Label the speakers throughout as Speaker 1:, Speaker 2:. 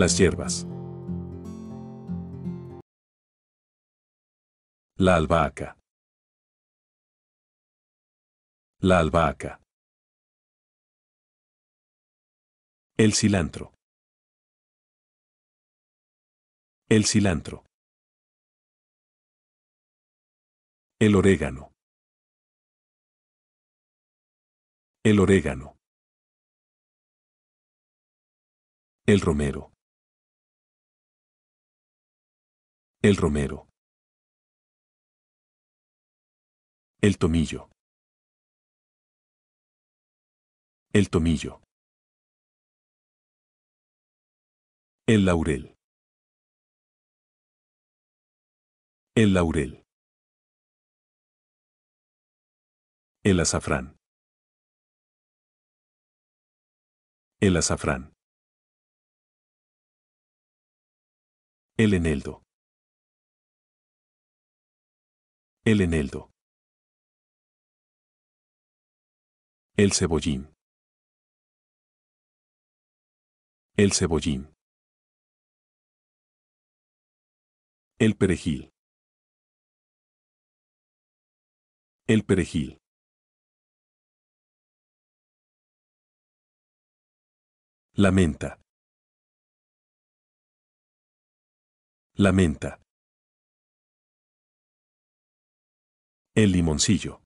Speaker 1: Las hierbas. La albahaca. La albahaca. El cilantro. El cilantro. El orégano. El orégano. El romero. El romero. El tomillo. El tomillo. El laurel. El laurel. El azafrán. El azafrán. El eneldo. El eneldo. El cebollín. El cebollín. El perejil. El perejil. La menta. El limoncillo.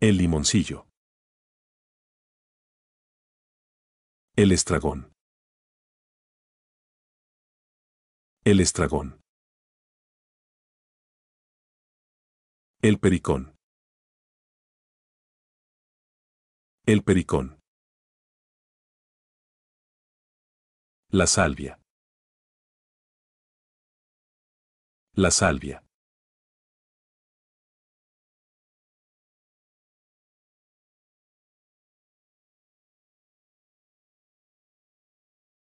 Speaker 1: El limoncillo. El estragón. El estragón. El pericón. El pericón. La salvia. la salvia.